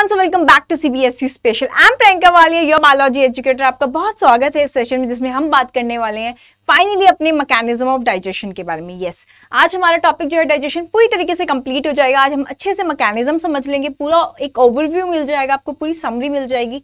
Everyone welcome back to CBSE special I am Priyanka Walia your biology educator आपका बहुत स्वागत है इस सेशन में जिसमें हम बात करने वाले हैं फाइनली अपने मैकेनिज्म ऑफ डाइजेशन के बारे में यस आज हमारा टॉपिक जो है डाइजेशन पूरी तरीके से कंप्लीट हो जाएगा आज हम अच्छे से मैकेनिज्म समझ लेंगे पूरा एक ओवरव्यू मिल जाएगा आपको पूरी समरी मिल जाएगी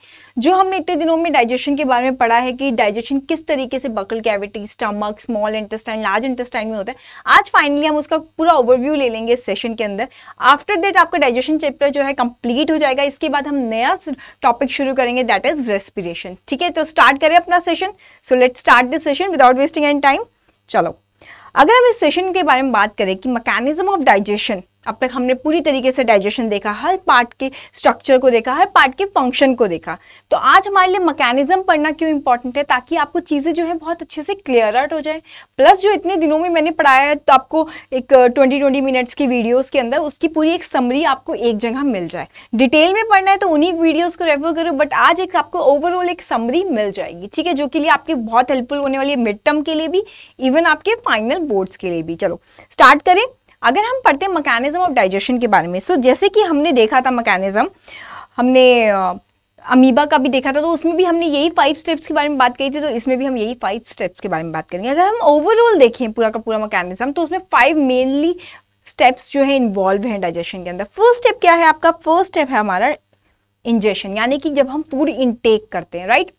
जो हमने इतने दिनों में डाइजेशन के बारे में पढ़ा है कि डाइजेशन किस तरीके से buccal cavity stomach small intestine large intestine में होता है आज फाइनली हम उसका पूरा ओवरव्यू ले लेंगे सेशन के अंदर आफ्टर दैट आपका डाइजेशन चैप्टर जो है कंप्लीट हो जाएगा इसके बाद हम नया टॉपिक शुरू करेंगे दैट इज रेस्पिरेशन ठीक है तो स्टार्ट करें अपना session so let start this session without waste wasting and time चलो अगर हम इस सेशन के बारे में बात करें कि मैकेनिज्म ऑफ डाइजेशन अब तक हमने पूरी तरीके से डाइजेशन देखा हर पार्ट के स्ट्रक्चर को देखा हर पार्ट के फंक्शन को देखा तो आज हमारे लिए मैकेनिज्म पढ़ना क्यों इंपॉर्टेंट है ताकि आपको चीज़ें जो है बहुत अच्छे से क्लियर आउट हो जाए प्लस जो इतने दिनों में मैंने पढ़ाया है तो आपको एक ट्वेंटी ट्वेंटी मिनट्स की वीडियोज़ के अंदर उसकी पूरी एक समरी आपको एक जगह मिल जाए डिटेल में पढ़ना है तो उन्हीं वीडियोज़ को रेफर करो बट आज एक आपको ओवरऑल एक समरी मिल जाएगी ठीक है जो के लिए आपके बहुत हेल्पफुल होने वाली है मिड टर्म के लिए भी इवन आपके फाइनल बोर्ड्स के लिए भी चलो स्टार्ट करें अगर हम पढ़ते हैं मकैनिज़म ऑफ डाइजेशन के बारे में सो so, जैसे कि हमने देखा था मकैनिज़म हमने अमीबा का भी देखा था तो उसमें भी हमने यही फाइव स्टेप्स के बारे में बात करी थी तो इसमें भी हम यही फाइव स्टेप्स के बारे में बात करेंगे अगर हम ओवरऑल देखें पूरा का पूरा मकैनिज़म तो उसमें फाइव मेनली स्टेप्स जो है इन्वॉल्व हैं डाइजेशन के अंदर फर्स्ट स्टेप क्या है आपका फर्स्ट स्टेप है हमारा इंजेशन यानी कि जब हम फूड इनटेक करते हैं राइट right?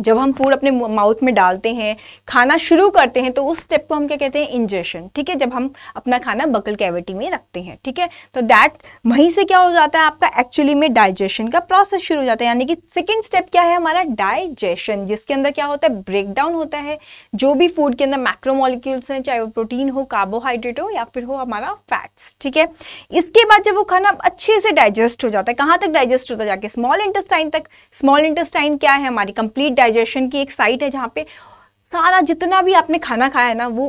जब हम फूड अपने माउथ में डालते हैं खाना शुरू करते हैं तो उस स्टेप को हम क्या कहते हैं इंजेशन ठीक है जब हम अपना खाना बकल कैविटी में रखते हैं ठीक है तो दैट वहीं से क्या हो जाता है आपका एक्चुअली में डाइजेशन का प्रोसेस शुरू हो जाता है यानी कि सेकेंड स्टेप क्या है हमारा डाइजेशन जिसके अंदर क्या होता है ब्रेकडाउन होता है जो भी फूड के अंदर मैक्रोमोलिक्यूल्स हैं चाहे वो प्रोटीन हो कार्बोहाइड्रेट हो या फिर हो हमारा फैट्स ठीक है इसके बाद जब वो खाना अच्छे से डाइजेस्ट हो जाता है कहाँ तक डाइजेस्ट होता है जाके स्मॉल इंटेस्टाइन तक स्मॉल इंटेस्टाइन क्या है हमारी कंप्लीट डाइजेशन की एक साइट है जहाँ पे सारा जितना भी आपने खाना खाया है ना वो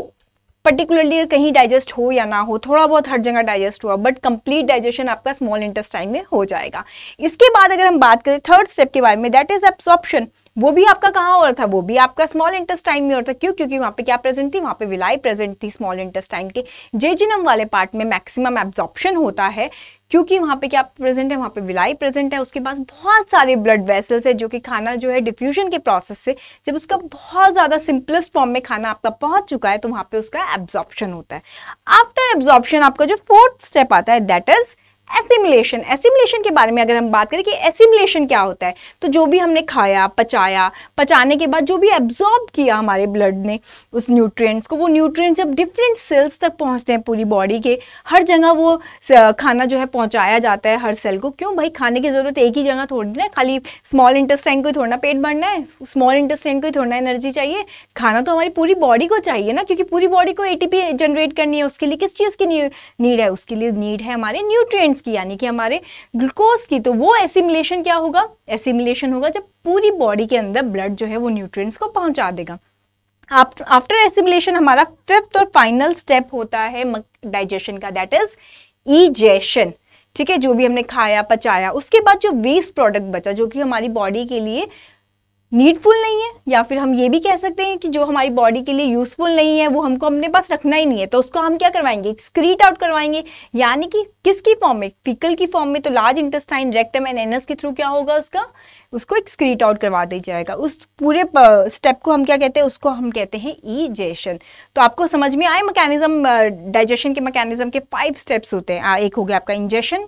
पर्टिकुलरली कहीं डाइजेस्ट हो या ना हो थोड़ा बहुत हर जगह डाइजेस्ट हुआ बट कंप्लीट डाइजेशन आपका स्मॉल इंटेस्टाइन में हो जाएगा इसके बाद अगर हम बात करें थर्ड स्टेप के बारे में दैट इज एब्सॉप्शन वो भी आपका कहाँ और था वो भी आपका स्मॉल इंटेस्टाइन में और था क्यों क्योंकि वहाँ पे क्या प्रेजेंट थी वहाँ पे विलाई प्रेजेंट थी स्मॉल इंटेस्टाइन के जेजिनम वाले पार्ट में मैक्सिमम एब्जॉर्प्शन होता है क्योंकि वहाँ पे क्या प्रेजेंट है वहाँ पे विलाई प्रेजेंट है उसके पास बहुत सारे ब्लड वेसल्स है जो कि खाना जो है डिफ्यूजन के प्रोसेस से जब उसका बहुत ज़्यादा सिंपलेस्ट फॉर्म में खाना आपका पहुँच चुका है तो वहाँ पर उसका एब्जॉर्प्शन होता है आफ्टर एब्जॉर्प्शन आपका जो फोर्थ स्टेप आता है दैट इज़ एसिमुलेशन एसिमुलेशन के बारे में अगर हम बात करें कि एसिमुलेशन क्या होता है तो जो भी हमने खाया पचाया पचाने के बाद जो भी एब्जॉर्ब किया हमारे ब्लड ने उस न्यूट्रिएंट्स को वो न्यूट्रिएंट्स जब डिफरेंट सेल्स तक पहुंचते हैं पूरी बॉडी के हर जगह वो खाना जो है पहुंचाया जाता है हर सेल को क्यों भाई खाने की ज़रूरत एक ही जगह थोड़ी ना खाली स्मॉल इंटेस्टाइन को ही थोड़ा पेट भरना है स्मॉल इंटेस्टाइन को ही थोड़ा एनर्जी चाहिए खाना तो हमारी पूरी बॉडी को चाहिए ना क्योंकि पूरी बॉडी को ए जनरेट करनी है उसके लिए किस चीज़ की नीड है उसके लिए नीड है हमारे न्यूट्रिय एंजाइम्स की यानी कि हमारे ग्लूकोज की तो वो एसिमुलेशन क्या होगा एसिमुलेशन होगा जब पूरी बॉडी के अंदर ब्लड जो है वो न्यूट्रिएंट्स को पहुंचा देगा आफ्टर एसिमुलेशन हमारा फिफ्थ और फाइनल स्टेप होता है डाइजेशन का दैट इज ईजेशन ठीक है जो भी हमने खाया पचाया उसके बाद जो वेस्ट प्रोडक्ट बचा जो कि हमारी बॉडी के लिए नीडफुल नहीं है या फिर हम ये भी कह सकते हैं कि जो हमारी बॉडी के लिए यूज़फुल नहीं है वो हमको अपने पास रखना ही नहीं है तो उसको हम क्या करवाएंगे स्क्रीट आउट करवाएंगे यानी कि किसकी फॉर्म में फिकल की फॉर्म में तो large intestine rectum and anus के थ्रू क्या होगा उसका उसको एक स्क्रीट आउट करवा दिया जाएगा उस पूरे स्टेप को हम क्या कहते हैं उसको हम कहते हैं ईजेशन तो आपको समझ में आए मैकेनिज्म डाइजेशन के मैकेनिज्म के फाइव स्टेप्स होते हैं एक हो गया आपका ingestion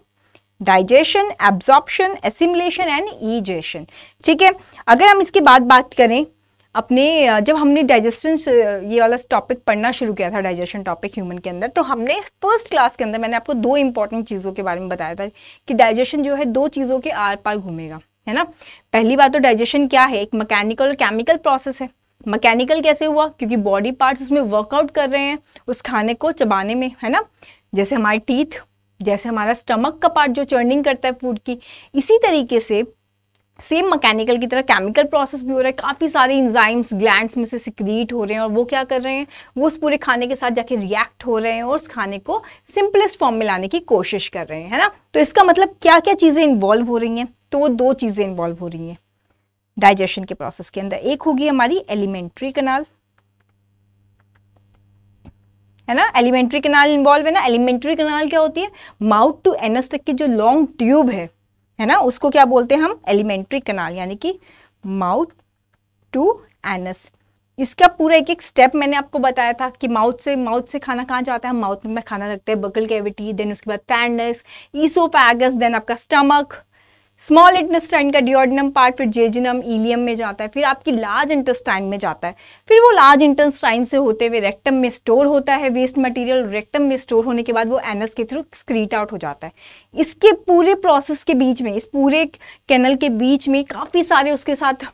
digestion absorption assimilation and egestion ठीक है अगर हम इसके बाद बात करें अपने जब हमने डाइजेशन ये वाला टॉपिक पढ़ना शुरू किया था डाइजेशन टॉपिक ह्यूमन के अंदर तो हमने फर्स्ट क्लास के अंदर मैंने आपको दो इंपॉर्टेंट चीज़ों के बारे में बताया था कि डाइजेशन जो है दो चीज़ों के आर पार घूमेगा है ना पहली बात तो डाइजेशन क्या है एक मैकेनिकल और केमिकल प्रोसेस है मैकेनिकल कैसे हुआ क्योंकि बॉडी पार्ट्स उसमें वर्कआउट कर रहे हैं उस खाने को चबाने में है ना जैसे हमारे टीथ जैसे हमारा स्टमक का पार्ट जो चर्निंग करता है फूड की इसी तरीके से सेम मैकेनिकल की तरह केमिकल प्रोसेस भी हो रहा है काफ़ी सारे इंजाइम्स ग्लैंड्स में से सिक्रीट हो रहे हैं और वो क्या कर रहे हैं वो उस पूरे खाने के साथ जाके रिएक्ट हो रहे हैं और उस खाने को सिंपलेस्ट फॉर्म में लाने की कोशिश कर रहे हैं है ना तो इसका मतलब क्या क्या चीज़ें इन्वॉल्व हो रही हैं तो वो दो चीज़ें इन्वॉल्व हो रही हैं डाइजेशन के प्रोसेस के अंदर एक होगी हमारी एलिमेंट्री कनाल है ना एलिमेंट्री कनाल इन्वॉल्व है ना एलिमेंट्री कनाल क्या होती है माउथ टू एनस तक की जो लॉन्ग ट्यूब है है ना उसको क्या बोलते हैं हम एलिमेंट्री कनाल यानी कि माउथ टू एनस इसका पूरा एक एक स्टेप मैंने आपको बताया था कि माउथ से माउथ से खाना कहाँ जाता है हम माउथ में खाना रखते हैं बकल कैविटी देन उसके बाद पैंडस ईसोफैगस देन आपका स्टमक स्मॉल इंटेस्टाइन का डिओडनम पार्ट फिर जेजिनम ईलियम में जाता है फिर आपकी लार्ज इंटेस्टाइन में जाता है फिर वो लार्ज इंटेस्टाइन से होते हुए रेक्टम में स्टोर होता है वेस्ट मटेरियल रेक्टम में स्टोर होने के बाद वो एनस के थ्रू स्क्रीट आउट हो जाता है इसके पूरे प्रोसेस के बीच में इस पूरे कैनल के बीच में काफ़ी सारे उसके साथ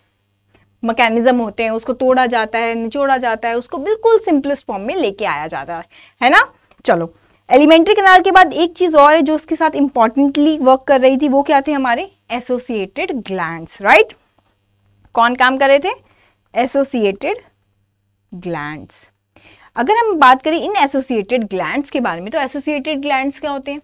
मकैनिज्म होते हैं उसको तोड़ा जाता है निचोड़ा जाता है उसको बिल्कुल सिंपलेस्ट फॉर्म में लेके आया जाता है है ना चलो एलिमेंट्री कनाल के बाद एक चीज़ और है जो उसके साथ इंपॉर्टेंटली वर्क कर रही थी वो क्या थे हमारे एसोसिएटेड ग्लैंड राइट कौन काम कर रहे थे एसोसिएटेड ग्लैंड्स अगर हम बात करें इन एसोसिएटेड ग्लैंड्स के बारे में तो एसोसिएटेड ग्लैंड्स क्या होते हैं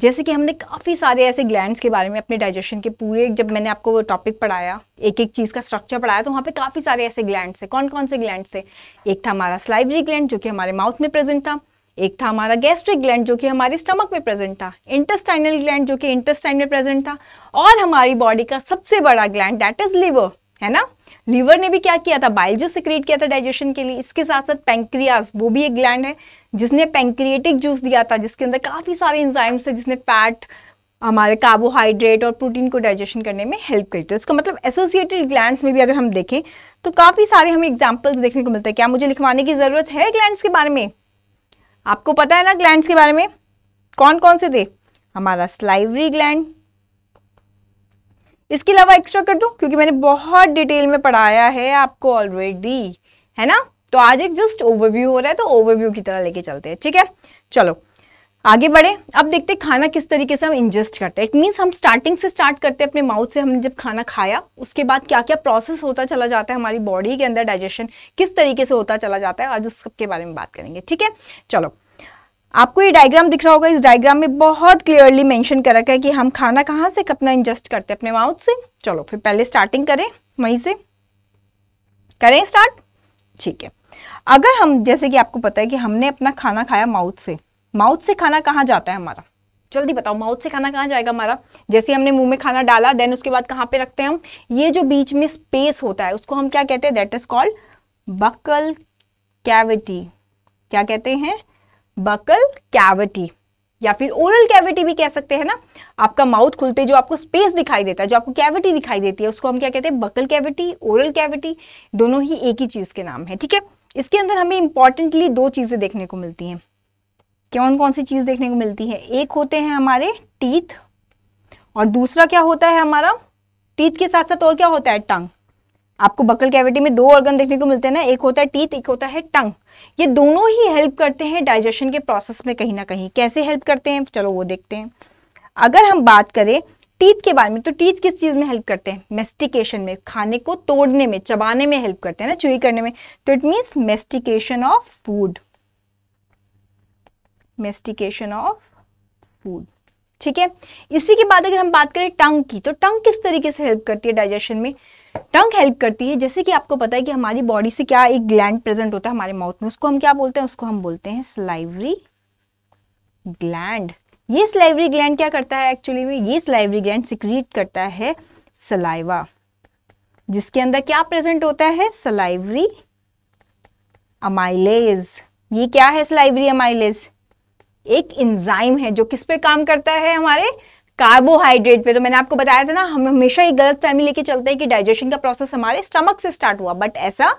जैसे कि हमने काफ़ी सारे ऐसे ग्लैंड्स के बारे में अपने डाइजेशन के पूरे जब मैंने आपको टॉपिक पढ़ाया एक एक चीज़ का स्ट्रक्चर पढ़ाया तो वहाँ पे काफ़ी सारे ऐसे ग्लैंड्स थे कौन कौन से ग्लैंड थे एक था हमारा स्लाइवरी ग्लैंड जो कि हमारे माउथ में प्रेजेंट था एक था हमारा गैस्ट्रिक ग्लैंड जो कि हमारे स्टमक में प्रेजेंट था इंटेस्टाइनल ग्लैंड जो कि इंटेस्टाइन में प्रेजेंट था और हमारी बॉडी का सबसे बड़ा ग्लैंड दैट इज लीवर है ना लीवर ने भी क्या किया था बाइल जो सिक्रिएट किया था डाइजेशन के लिए इसके साथ साथ पेंक्रियाज वो भी एक ग्लैंड है जिसने पेंक्रिएटिक जूस दिया था जिसके अंदर काफ़ी सारे इंजाइम्स थे जिसने फैट हमारे कार्बोहाइड्रेट और प्रोटीन को डाइजेशन करने में हेल्प करी तो इसका मतलब एसोसिएटेड ग्लैंड्स में भी अगर हम देखें तो काफ़ी सारे हमें एग्जाम्पल्स देखने को मिलते हैं क्या मुझे लिखवाने की ज़रूरत है ग्लैंड्स के बारे में आपको पता है ना ग्लैंड्स के बारे में कौन कौन से थे हमारा स्लाइवरी ग्लैंड इसके अलावा एक्स्ट्रा कर दूं क्योंकि मैंने बहुत डिटेल में पढ़ाया है आपको ऑलरेडी है ना तो आज एक जस्ट ओवरव्यू हो रहा है तो ओवरव्यू की तरह लेके चलते हैं ठीक है चलो आगे बढ़े अब देखते हैं खाना किस तरीके से हम इंजेस्ट करते हैं इट मीन्स हम स्टार्टिंग से स्टार्ट करते हैं अपने माउथ से हमने जब खाना खाया उसके बाद क्या क्या प्रोसेस होता चला जाता है हमारी बॉडी के अंदर डाइजेशन किस तरीके से होता चला जाता है आज उस सबके बारे में बात करेंगे ठीक है चलो आपको ये डायग्राम दिख रहा होगा इस डायग्राम में बहुत क्लियरली मैंशन कर रखा है कि हम खाना कहाँ से अपना इंजेस्ट करते हैं अपने माउथ से चलो फिर पहले स्टार्टिंग करें वहीं से करें स्टार्ट ठीक है अगर हम जैसे कि आपको पता है कि हमने अपना खाना खाया माउथ से माउथ से खाना कहाँ जाता है हमारा जल्दी बताओ माउथ से खाना कहाँ जाएगा हमारा जैसे हमने मुंह में खाना डाला देन उसके बाद कहाँ पे रखते हैं हम ये जो बीच में स्पेस होता है उसको हम क्या कहते हैं that is called buccal cavity क्या कहते हैं बकल कैविटी या फिर ओरल कैविटी भी कह सकते हैं ना आपका माउथ खुलते जो आपको स्पेस दिखाई देता है जो आपको कैविटी दिखाई देती है उसको हम क्या कहते हैं बकल कैविटी ओरल कैविटी दोनों ही एक ही चीज़ के नाम है ठीक है इसके अंदर हमें इंपॉर्टेंटली दो चीज़ें देखने को मिलती हैं कौन कौन सी चीज़ देखने को मिलती है एक होते हैं हमारे टीथ और दूसरा क्या होता है हमारा टीथ के साथ साथ और क्या होता है टंग आपको बकल कैविटी में दो ऑर्गन देखने को मिलते हैं ना एक होता है टीथ एक होता है टंग ये दोनों ही हेल्प करते हैं डाइजेशन के प्रोसेस में कहीं ना कहीं कैसे हेल्प करते हैं चलो वो देखते हैं अगर हम बात करें टीथ के बारे में तो टीथ किस चीज़ में हेल्प करते हैं मेस्टिकेशन में खाने को तोड़ने में चबाने में हेल्प करते हैं ना चुई करने में तो it means mastication of food mastication of food ठीक है इसी के बाद अगर हम बात करें टंग की तो टंग किस तरीके से हेल्प करती है डाइजेशन में टंग हेल्प करती है जैसे कि आपको पता है कि हमारी बॉडी से क्या एक ग्लैंड प्रेजेंट होता है हमारे माउथ में उसको हम क्या बोलते हैं उसको हम बोलते हैं स्लाइवरी ग्लैंड ये स्लाइवरी ग्लैंड क्या करता है एक्चुअली में ये स्लाइवरी ग्लैंड सिक्रीट करता है सलाइवा जिसके अंदर क्या प्रेजेंट होता है सलाइवरी अमाइलेज ये क्या है स्लाइवरी अमाइलेज एक इंजाइम है जो किस पे काम करता है हमारे कार्बोहाइड्रेट पे तो मैंने आपको बताया था ना हम हमेशा एक गलत फहमी लेके चलते हैं कि डाइजेशन का प्रोसेस हमारे स्टमक से स्टार्ट हुआ बट ऐसा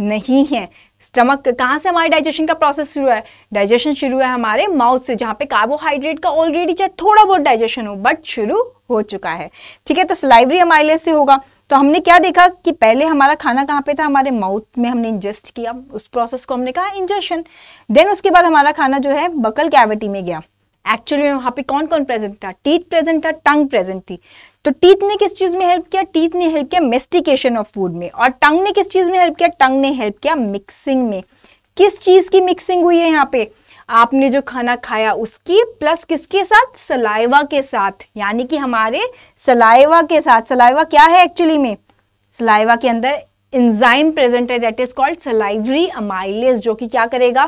नहीं है स्टमक कहाँ से हमारे डाइजेशन का प्रोसेस शुरू है डाइजेशन शुरू है हमारे माउथ से जहाँ पे कार्बोहाइड्रेट का ऑलरेडी चाहे थोड़ा बहुत डाइजेशन हो बट शुरू हो चुका है ठीक है तो सिलाइवरी हमारे लिए से होगा तो हमने क्या देखा कि पहले हमारा खाना कहाँ पे था हमारे माउथ में हमने इंजेस्ट किया उस प्रोसेस को हमने कहा इंजेशन देन उसके बाद हमारा खाना जो है बकल कैविटी में गया एक्चुअली वहाँ पे कौन कौन प्रेजेंट था टीथ प्रेजेंट था टंग प्रेजेंट थी तो टीथ ने किस चीज़ में हेल्प किया टीथ ने हेल्प किया मेस्टिकेशन ऑफ फूड में और टंग ने किस चीज़ में हेल्प किया टंग ने हेल्प किया मिक्सिंग में किस चीज़ की मिक्सिंग हुई है यहाँ पे आपने जो खाना खाया उसकी प्लस किसके साथ सलाइवा के साथ यानी कि हमारे सलाइवा के साथ सलाइवा क्या है एक्चुअली में सलाइवा के अंदर इंजाइम प्रेजेंट है that is called salivary amylase जो कि क्या करेगा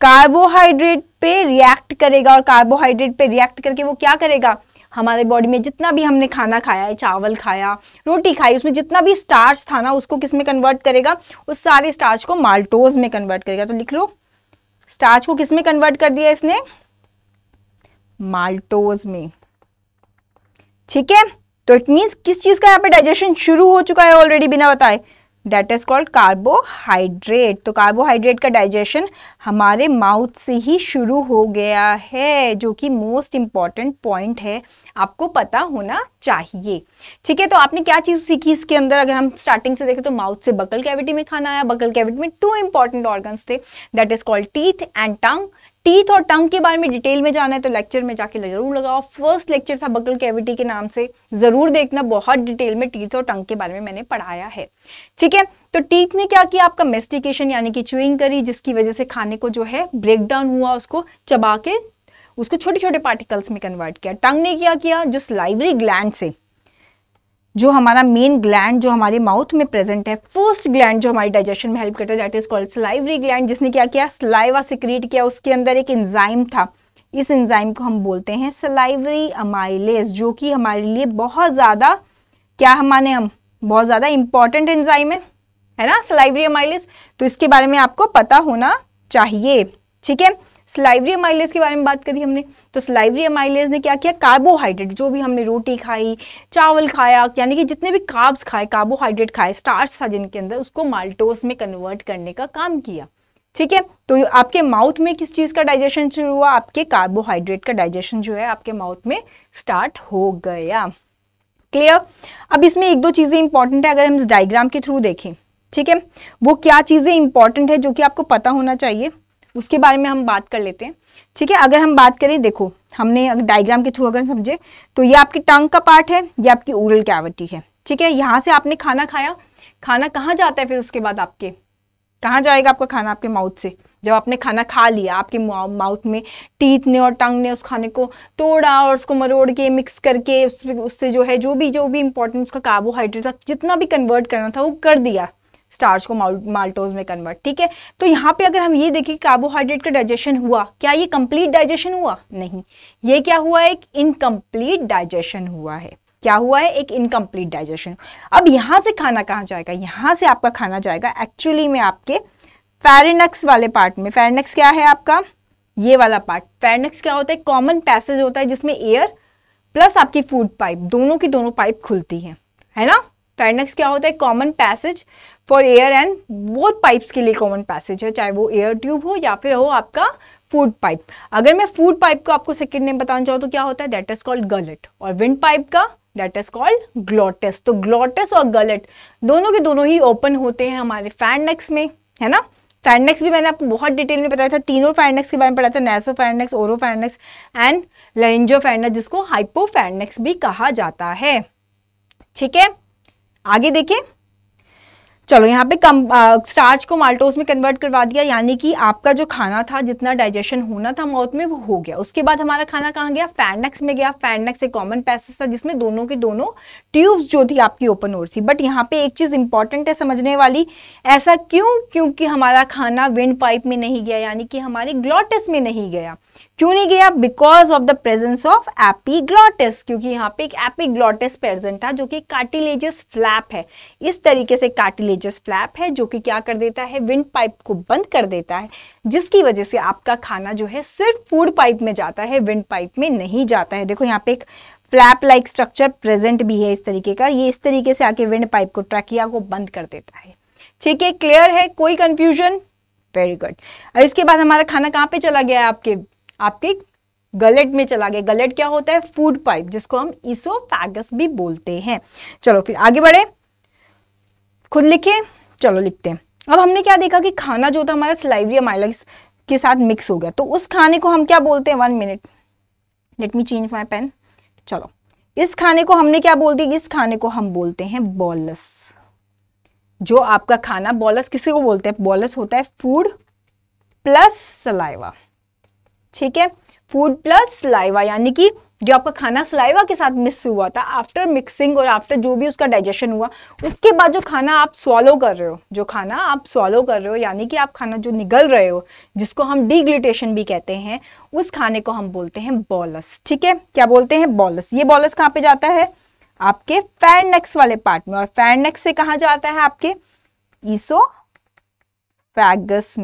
कार्बोहाइड्रेट पे रिएक्ट करेगा और कार्बोहाइड्रेट पे रिएक्ट करके वो क्या करेगा हमारे बॉडी में जितना भी हमने खाना खाया है चावल खाया रोटी खाई उसमें जितना भी स्टार्च था ना उसको किस में कन्वर्ट करेगा उस सारे स्टार्च को माल्टोज में कन्वर्ट करेगा तो लिख लो स्टार्च को किस में कन्वर्ट कर दिया इसने माल्टोज में ठीक है तो इट मीन्स किस चीज का यहाँ पे डाइजेशन शुरू हो चुका है ऑलरेडी बिना बताए दैट इज कॉल्ड कार्बोहाइड्रेट तो कार्बोहाइड्रेट का डाइजेशन हमारे माउथ से ही शुरू हो गया है जो कि मोस्ट इंपॉर्टेंट पॉइंट है आपको पता होना चाहिए ठीक है तो आपने क्या चीज़ सीखी इसके अंदर अगर हम स्टार्टिंग से देखें तो माउथ से बकल कैविटी में खाना आया बकल कैविटी में टू इंपॉर्टेंट ऑर्गन्स थे that is called teeth and tongue teeth और टंग के बारे में डिटेल में जाना है तो लेक्चर में जाके जरूर लगाओ फर्स्ट लेक्चर था बकल कैविटी के नाम से जरूर देखना बहुत डिटेल में टीथ और टंग के बारे में मैंने पढ़ाया है ठीक है तो टीथ ने क्या किया आपका मेस्टिकेशन यानी कि च्यूइंग करी जिसकी वजह से खाने को जो है ब्रेक डाउन हुआ उसको चबा के उसको छोटे छोटे पार्टिकल्स में कन्वर्ट किया टंग ने क्या किया जो स्लाइवरी ग्लैंड से जो हमारा मेन ग्लैंड जो हमारे माउथ में प्रेजेंट है फर्स्ट ग्लैंड जो हमारी डाइजेशन में हेल्प करता है that is called salivary gland जिसने क्या किया स्लाइवा सिक्रीट किया उसके अंदर एक इंजाइम था इस इंजाइम को हम बोलते हैं सलाइवरी अमाइलेस जो कि हमारे लिए बहुत ज़्यादा क्या माने हम बहुत ज़्यादा इंपॉर्टेंट एंजाइम है है ना सलाइवरी अमाइलेस तो इसके बारे में आपको पता होना चाहिए ठीक है स्लाइवरी अमाइलेज के बारे में बात करी हमने तो स्लाइवरी अमाइलेज ने क्या किया कार्बोहाइड्रेट जो भी हमने रोटी खाई चावल खाया यानी कि जितने भी कार्ब्स खाए कार्बोहाइड्रेट खाए स्टार्च था जिनके अंदर उसको माल्टोस में कन्वर्ट करने का काम किया ठीक है तो आपके माउथ में किस चीज़ का डाइजेशन शुरू हुआ आपके कार्बोहाइड्रेट का डाइजेशन जो है आपके माउथ में स्टार्ट हो गया क्लियर अब इसमें एक दो चीज़ें इंपॉर्टेंट है अगर हम इस डायग्राम के थ्रू देखें ठीक है वो क्या चीज़ें इंपॉर्टेंट है जो कि आपको पता होना चाहिए उसके बारे में हम बात कर लेते हैं ठीक है अगर हम बात करें देखो हमने डायग्राम के थ्रू अगर समझे तो ये आपकी टंग का पार्ट है ये आपकी ओरल कैविटी है ठीक है यहाँ से आपने खाना खाया खाना कहाँ जाता है फिर उसके बाद आपके कहाँ जाएगा आपका खाना आपके माउथ से जब आपने खाना खा लिया आपके माउथ में टीथ ने और टंग ने उस खाने को तोड़ा और उसको मरोड़ के मिक्स करके उस उससे जो है जो भी जो भी इम्पोर्टेंट उसका कार्बोहाइड्रेट था जितना भी कन्वर्ट करना था वो कर दिया स्टार्च को माल्टोज में कन्वर्ट ठीक है तो यहाँ पे अगर हम ये देखें कार्बोहाइड्रेट का डाइजेशन हुआ क्या ये कंप्लीट डाइजेशन हुआ नहीं ये क्या हुआ एक इनकम्प्लीट डाइजेशन हुआ है क्या हुआ है एक इनकम्प्लीट डाइजेशन अब यहाँ से खाना कहाँ जाएगा यहाँ से आपका खाना जाएगा एक्चुअली में आपके फेरेनक्स वाले पार्ट में फेरेनक्स क्या है आपका ये वाला पार्ट फेरेनक्स क्या होता है कॉमन पैसेज होता है जिसमें एयर प्लस आपकी फूड पाइप दोनों की दोनों पाइप खुलती है है ना फैंडक्स क्या होता है common passage for air and both pipes के लिए कॉमन पैसेज है चाहे वो एयर ट्यूब हो या फिर हो आपका फूड पाइप अगर मैं फूड पाइप को आपको सेकेंड नेम बताना चाहूँ तो क्या होता है दैट इज कॉल्ड गलेट और विंड पाइप का दैट इज कॉल्ड ग्लोटस तो ग्लोटस और गलेट दोनों के दोनों ही ओपन होते हैं हमारे फैंडनेक्स में है ना फैंडनेक्स भी मैंने आपको बहुत डिटेल में बताया था तीनों फैंडनेक्स के बारे में पढ़ा था नेसो फैंडनेक्स ओरो फैंडनेक्स एंड लेंजो फैंडनेक्स जिसको हाइपो फैंडनेक्स भी कहा जाता है ठीक है आगे देखिए चलो यहाँ पे कम स्टार्च को माल्टोज में कन्वर्ट करवा दिया यानी कि आपका जो खाना था जितना डाइजेशन होना था माउथ में वो हो गया उसके बाद हमारा खाना कहाँ गया फैंडक्स में गया फैंडक्स एक कॉमन पैसेज था जिसमें दोनों के दोनों ट्यूब्स जो थी आपकी ओपन और थी बट यहाँ पे एक चीज़ इंपॉर्टेंट है समझने वाली ऐसा क्यों क्योंकि हमारा खाना विंड पाइप में नहीं गया यानी कि हमारे ग्लॉटिस में नहीं गया क्यों नहीं गया because of the presence of epiglottis क्योंकि यहाँ पे एक एपीग्लॉटिस प्रेजेंट था जो कि कार्टिलेजियस फ्लैप है इस तरीके से कार्टिलेज मेजर फ्लैप है जो कि क्या कर देता है विंड पाइप को बंद कर देता है जिसकी वजह से आपका खाना जो है सिर्फ फूड पाइप में जाता है विंड पाइप में नहीं जाता है देखो यहाँ पे एक फ्लैप लाइक स्ट्रक्चर प्रेजेंट भी है इस तरीके का ये इस तरीके से आके विंड पाइप को ट्रैकिया को बंद कर देता है ठीक है क्लियर है कोई कंफ्यूजन वेरी गुड और इसके बाद हमारा खाना कहाँ पे चला गया है आपके आपके गलेट में चला गया गलेट क्या होता है फूड पाइप जिसको हम इसोफैगस भी बोलते हैं चलो फिर आगे बढ़े खुद लिखे चलो लिखते हैं अब हमने क्या देखा कि खाना जो था हमारा स्लाइवरी अमाइलस के साथ मिक्स हो गया तो उस खाने को हम क्या बोलते हैं one minute let me change my pen चलो इस खाने को हमने क्या बोल दिया इस खाने को हम बोलते हैं बॉलस जो आपका खाना बॉलस किसी को बोलते हैं बॉलस होता है फूड प्लस सलाइवा ठीक है फूड प्लस सलाइवा यानी कि जो आपका खाना सलाइवा के साथ मिक्स हुआ था आफ्टर मिक्सिंग और आफ्टर जो भी उसका डाइजेशन हुआ उसके बाद जो खाना आप सॉलो कर रहे हो जो खाना आप सॉलो कर रहे हो यानी कि आप खाना जो निगल रहे हो जिसको हम डीग्लिटेशन भी कहते हैं उस खाने को हम बोलते हैं बॉलस ठीक है क्या बोलते हैं बॉलस ये बॉलस कहाँ पे जाता है आपके फैरनेक्स वाले पार्ट में और फैरनेक्स से कहा जाता है आपके ईसो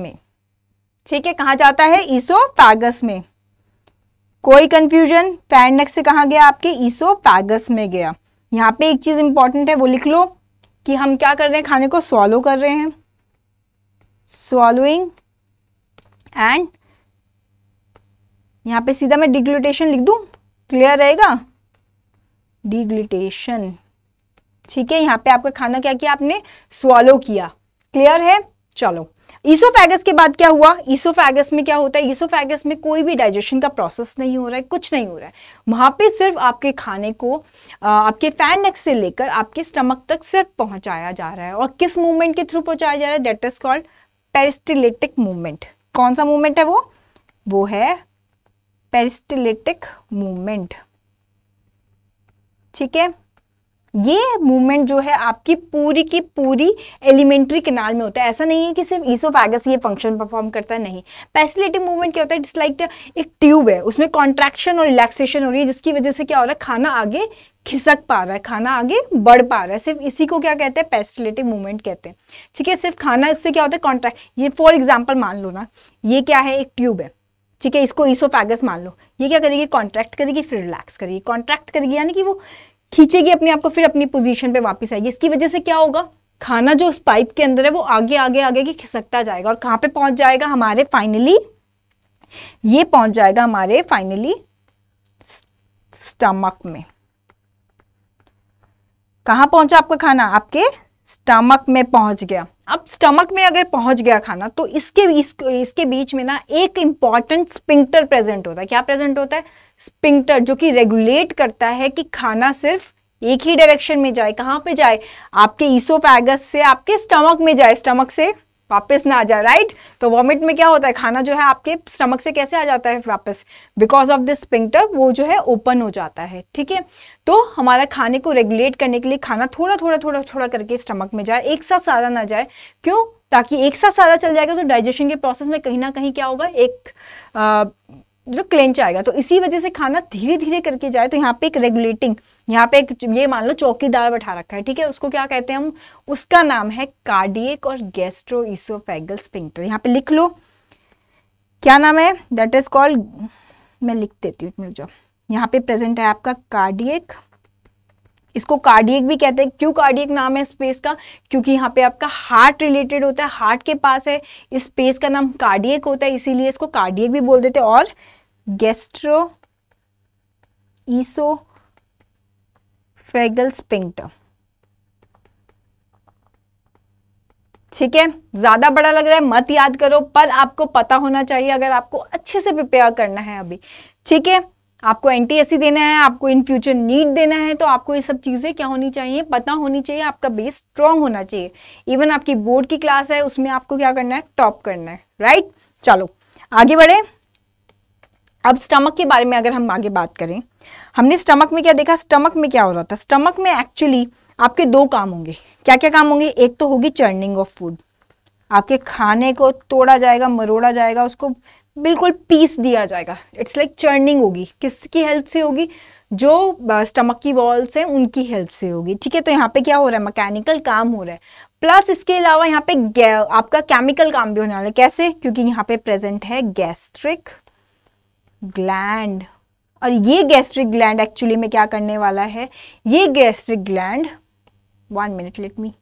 में ठीक है कहा जाता है ईसो में कोई कंफ्यूजन पैन से कहा गया आपके पैगस में गया यहाँ पे एक चीज़ इंपॉर्टेंट है वो लिख लो कि हम क्या कर रहे हैं खाने को सॉलो कर रहे हैं सॉलोइंग एंड यहाँ पे सीधा मैं डिग्लिटेशन लिख दू क्लियर रहेगा डिग्लिटेशन ठीक है यहाँ पे आपका खाना क्या किया आपने सॉलो किया क्लियर है चलो ईसोफेगस के बाद क्या हुआ ईसोफेगस में क्या होता है ईसोफेगस में कोई भी डाइजेशन का प्रोसेस नहीं हो रहा है कुछ नहीं हो रहा है वहां पे सिर्फ आपके खाने को आपके फैन नेक से लेकर आपके स्टमक तक सिर्फ पहुंचाया जा रहा है और किस मूवमेंट के थ्रू पहुंचाया जा रहा है that is called peristaltic movement कौन सा मूवमेंट है वो वो है पेरिस्टिलेटिक मूवमेंट ठीक है ये मूवमेंट जो है आपकी पूरी की पूरी एलिमेंट्री किनाल में होता है ऐसा नहीं है कि सिर्फ ईसोफैगस ये फंक्शन परफॉर्म करता है नहीं पैसिलेटिव मूवमेंट क्या होता है इट्स लाइक एक ट्यूब है उसमें कॉन्ट्रैक्शन और रिलैक्सेशन हो रही है जिसकी वजह से क्या हो रहा है खाना आगे खिसक पा रहा है खाना आगे बढ़ पा रहा है सिर्फ इसी को क्या कहते हैं पेस्टिलेटिव मूवमेंट कहते हैं ठीक है सिर्फ खाना इससे क्या होता है कॉन्ट्रैक्ट ये फॉर एग्जाम्पल मान लो ना ये क्या है एक ट्यूब है ठीक है इसको ईसोफेगस मान लो ये क्या करेगी कॉन्ट्रैक्ट करेगी फिर रिलैक्स करेगी कॉन्ट्रैक्ट करेगी यानी कि वो खींचेगी अपने आप को फिर अपनी पोजीशन पे वापस आएगी इसकी वजह से क्या होगा खाना जो उस पाइप के अंदर है वो आगे आगे आगे की खिसकता जाएगा और कहाँ पे पहुंच जाएगा हमारे फाइनली ये पहुंच जाएगा हमारे फाइनली स्टमक में कहा पहुंचा आपका खाना आपके स्टमक में पहुंच गया अब स्टमक में अगर पहुंच गया खाना तो इसके इस, इसके बीच में ना एक इंपॉर्टेंट स्पिंक्टर प्रेजेंट होता है क्या प्रेजेंट होता है स्पिंक्टर जो कि रेगुलेट करता है कि खाना सिर्फ एक ही डायरेक्शन में जाए कहाँ पे जाए आपके ईसोपैगस से आपके स्टमक में जाए स्टमक से वापस ना आ जाए राइट तो वॉमिट में क्या होता है खाना जो है आपके स्टमक से कैसे आ जाता है वापस बिकॉज ऑफ दिस स्पिंक्टर वो जो है ओपन हो जाता है ठीक है तो हमारा खाने को रेगुलेट करने के लिए खाना थोड़ा थोड़ा थोड़ा थोड़ा करके स्टमक में जाए एक साथ सारा ना जाए क्यों ताकि एक साथ सारा चल जाएगा तो डाइजेशन के प्रोसेस में कहीं ना कहीं क्या होगा एक आ, जो क्लेंच आएगा तो इसी वजह से खाना धीरे धीरे करके जाए तो यहाँ पे एक रेगुलेटिंग यहाँ पे एक ये मान लो चौकीदार बैठा रखा है ठीक है उसको क्या कहते हैं हम उसका नाम है कार्डियक और गैस्ट्रो इसोफेगल स्पिंक्टर यहाँ पे लिख लो क्या नाम है दैट इज कॉल्ड मैं लिख देती हूँ यहाँ पे प्रेजेंट है आपका कार्डियक इसको कार्डियक भी कहते हैं क्यों कार्डियक नाम है स्पेस का क्योंकि यहाँ पे आपका हार्ट रिलेटेड होता है हार्ट के पास है इस स्पेस का नाम कार्डियक होता है इसीलिए इसको कार्डियक भी बोल देते हैं और गेस्ट्रो ईसो फेगल स्पिंगटम ठीक है ज़्यादा बड़ा लग रहा है मत याद करो पर आपको पता होना चाहिए अगर आपको अच्छे से प्रिपेयर करना है अभी ठीक है आपको एन देना है आपको इन फ्यूचर नीट देना है तो आपको ये सब चीज़ें क्या होनी चाहिए पता होनी चाहिए आपका बेस स्ट्रांग होना चाहिए इवन आपकी बोर्ड की क्लास है उसमें आपको क्या करना है टॉप करना है राइट चलो आगे बढ़े अब स्टमक के बारे में अगर हम आगे बात करें हमने स्टमक में क्या देखा स्टमक में क्या हो रहा था स्टमक में एक्चुअली आपके दो काम होंगे क्या क्या काम होंगे एक तो होगी चर्निंग ऑफ फूड आपके खाने को तोड़ा जाएगा मरोड़ा जाएगा उसको बिल्कुल पीस दिया जाएगा इट्स लाइक चर्निंग होगी किसकी हेल्प से होगी जो स्टमक uh, की वॉल्स हैं उनकी हेल्प से होगी ठीक है तो यहाँ पे क्या हो रहा है मैकेनिकल काम हो रहा है प्लस इसके अलावा यहाँ पे आपका केमिकल काम भी होने वाला है कैसे क्योंकि यहाँ पे प्रेजेंट है गैस्ट्रिक ग्लैंड और ये गैस्ट्रिक ग्लैंड एक्चुअली में क्या करने वाला है ये gastric gland one minute let me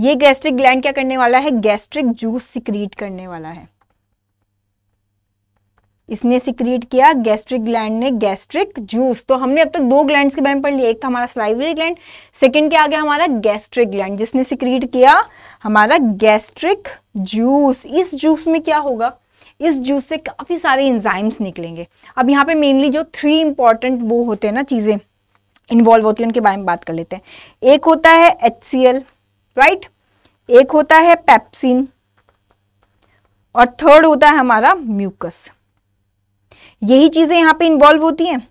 ये गैस्ट्रिक ग्लैंड क्या करने वाला है गैस्ट्रिक जूस सिक्रीट करने वाला है इसने सिक्रीट किया गैस्ट्रिक ग्लैंड ने गैस्ट्रिक जूस तो हमने अब तक दो ग्लैंड के बारे में पढ़ लिया एक था हमारा स्लाइवरी ग्लैंड सेकंड क्या आ गया हमारा गैस्ट्रिक ग्लैंड जिसने सिक्रीट किया हमारा गैस्ट्रिक जूस इस जूस में क्या होगा इस जूस से काफ़ी सारे इंजाइम्स निकलेंगे अब यहाँ पे मेनली जो थ्री इंपॉर्टेंट वो होते हैं ना चीज़ें इन्वॉल्व होती है उनके बारे में बात कर लेते हैं एक होता है एच राइट एक होता है पेप्सिन और थर्ड होता है हमारा म्यूकस यही चीजें यहाँ पे इन्वॉल्व होती हैं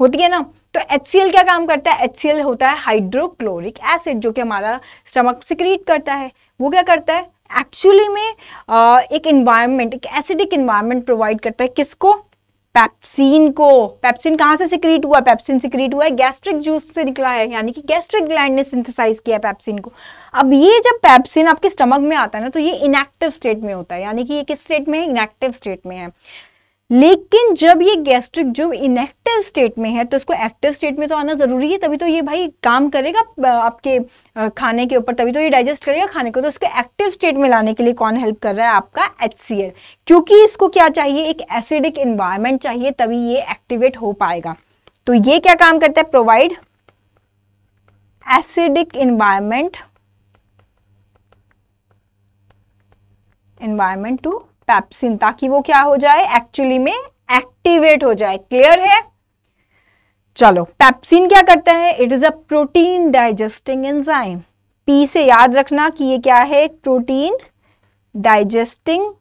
होती है ना तो HCl क्या काम करता है HCl होता है हाइड्रोक्लोरिक एसिड जो कि हमारा स्टमक सिक्रीट करता है वो क्या करता है एक्चुअली में आ, एक एनवायरमेंट एक एसिडिक इन्वायरमेंट प्रोवाइड करता है किसको पैप्सिन को पैप्सिन कहाँ से सिक्रीट हुआ पैप्सिन सिक्रीट हुआ है गैस्ट्रिक जूस से निकला है यानी कि गैस्ट्रिक ग्लैंड ने सिंथेसाइज किया पैप्सिन को अब ये जब पैप्सिन आपके स्टमक में आता है ना तो ये इनएक्टिव स्टेट में होता है यानी कि ये किस स्टेट में है इनएक्टिव स्टेट में है लेकिन जब ये गैस्ट्रिक जो इनएक्टिव स्टेट में है तो इसको एक्टिव स्टेट में तो आना ज़रूरी है तभी तो ये भाई काम करेगा आपके खाने के ऊपर तभी तो ये डाइजेस्ट करेगा खाने को तो इसको एक्टिव स्टेट में लाने के लिए कौन हेल्प कर रहा है आपका एच क्योंकि इसको क्या चाहिए एक एसिडिक इन्वायरमेंट चाहिए तभी ये एक्टिवेट हो पाएगा तो ये क्या काम करता है provide acidic environment environment to pepsin ताकि वो क्या हो जाए एक्चुअली में एक्टिवेट हो जाए क्लियर है चलो पैप्सिन क्या करता है it is a protein digesting enzyme P से याद रखना कि ये क्या है एक प्रोटीन डाइजेस्टिंग